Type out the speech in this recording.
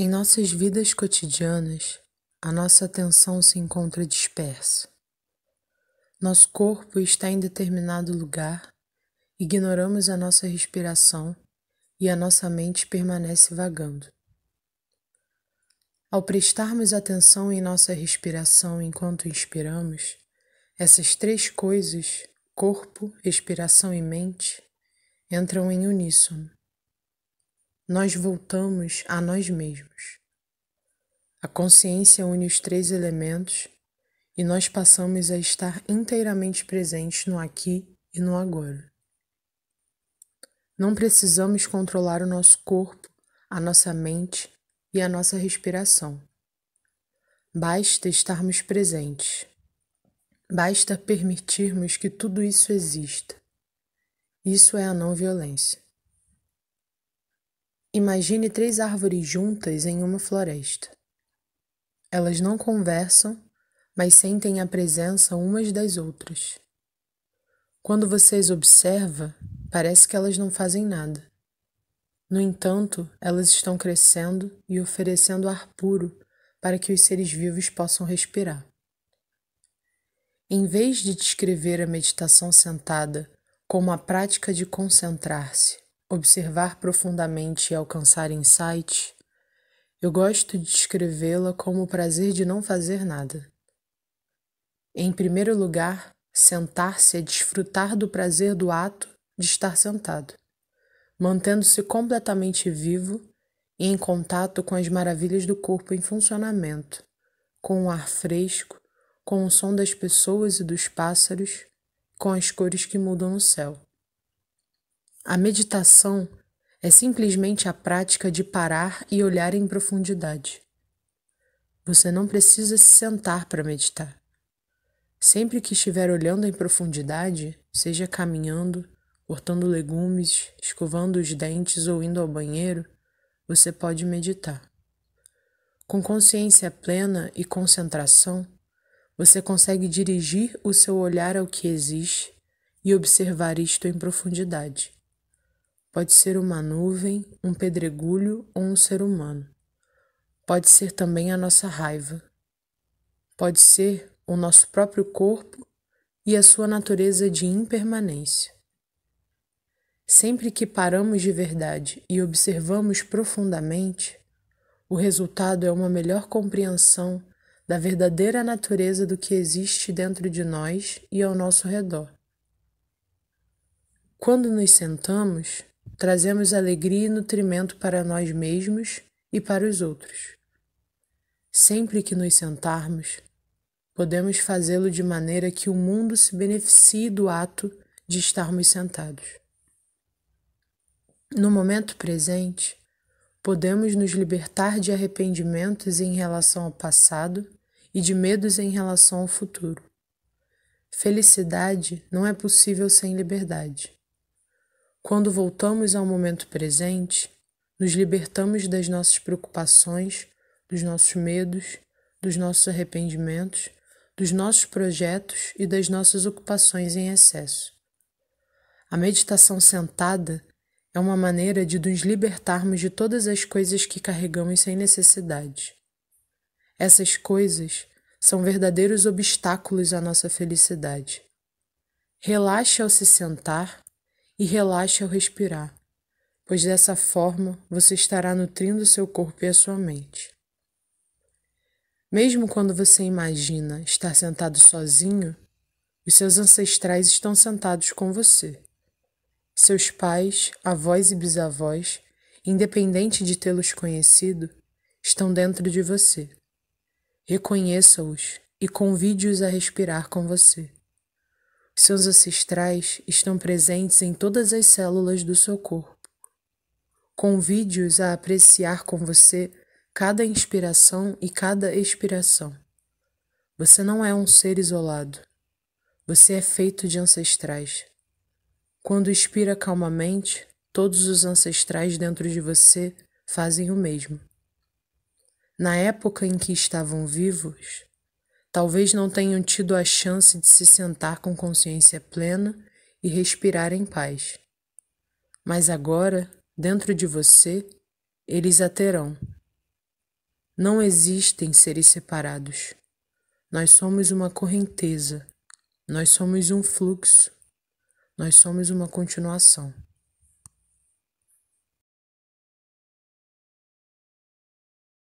Em nossas vidas cotidianas, a nossa atenção se encontra dispersa. Nosso corpo está em determinado lugar, ignoramos a nossa respiração e a nossa mente permanece vagando. Ao prestarmos atenção em nossa respiração enquanto inspiramos, essas três coisas, corpo, respiração e mente, entram em uníssono nós voltamos a nós mesmos. A consciência une os três elementos e nós passamos a estar inteiramente presentes no aqui e no agora. Não precisamos controlar o nosso corpo, a nossa mente e a nossa respiração. Basta estarmos presentes. Basta permitirmos que tudo isso exista. Isso é a não violência. Imagine três árvores juntas em uma floresta. Elas não conversam, mas sentem a presença umas das outras. Quando você as observa, parece que elas não fazem nada. No entanto, elas estão crescendo e oferecendo ar puro para que os seres vivos possam respirar. Em vez de descrever a meditação sentada como a prática de concentrar-se observar profundamente e alcançar insight, eu gosto de descrevê-la como o prazer de não fazer nada. Em primeiro lugar, sentar-se é desfrutar do prazer do ato de estar sentado, mantendo-se completamente vivo e em contato com as maravilhas do corpo em funcionamento, com o ar fresco, com o som das pessoas e dos pássaros, com as cores que mudam no céu. A meditação é simplesmente a prática de parar e olhar em profundidade. Você não precisa se sentar para meditar. Sempre que estiver olhando em profundidade, seja caminhando, cortando legumes, escovando os dentes ou indo ao banheiro, você pode meditar. Com consciência plena e concentração, você consegue dirigir o seu olhar ao que existe e observar isto em profundidade. Pode ser uma nuvem, um pedregulho ou um ser humano. Pode ser também a nossa raiva. Pode ser o nosso próprio corpo e a sua natureza de impermanência. Sempre que paramos de verdade e observamos profundamente, o resultado é uma melhor compreensão da verdadeira natureza do que existe dentro de nós e ao nosso redor. Quando nos sentamos, trazemos alegria e nutrimento para nós mesmos e para os outros. Sempre que nos sentarmos, podemos fazê-lo de maneira que o mundo se beneficie do ato de estarmos sentados. No momento presente, podemos nos libertar de arrependimentos em relação ao passado e de medos em relação ao futuro. Felicidade não é possível sem liberdade. Quando voltamos ao momento presente, nos libertamos das nossas preocupações, dos nossos medos, dos nossos arrependimentos, dos nossos projetos e das nossas ocupações em excesso. A meditação sentada é uma maneira de nos libertarmos de todas as coisas que carregamos sem necessidade. Essas coisas são verdadeiros obstáculos à nossa felicidade. Relaxe ao se sentar e relaxe ao respirar, pois dessa forma você estará nutrindo seu corpo e a sua mente. Mesmo quando você imagina estar sentado sozinho, os seus ancestrais estão sentados com você. Seus pais, avós e bisavós, independente de tê-los conhecido, estão dentro de você. Reconheça-os e convide-os a respirar com você. Seus ancestrais estão presentes em todas as células do seu corpo. Convide-os a apreciar com você cada inspiração e cada expiração. Você não é um ser isolado. Você é feito de ancestrais. Quando expira calmamente, todos os ancestrais dentro de você fazem o mesmo. Na época em que estavam vivos, Talvez não tenham tido a chance de se sentar com consciência plena e respirar em paz. Mas agora, dentro de você, eles a terão. Não existem seres separados. Nós somos uma correnteza. Nós somos um fluxo. Nós somos uma continuação.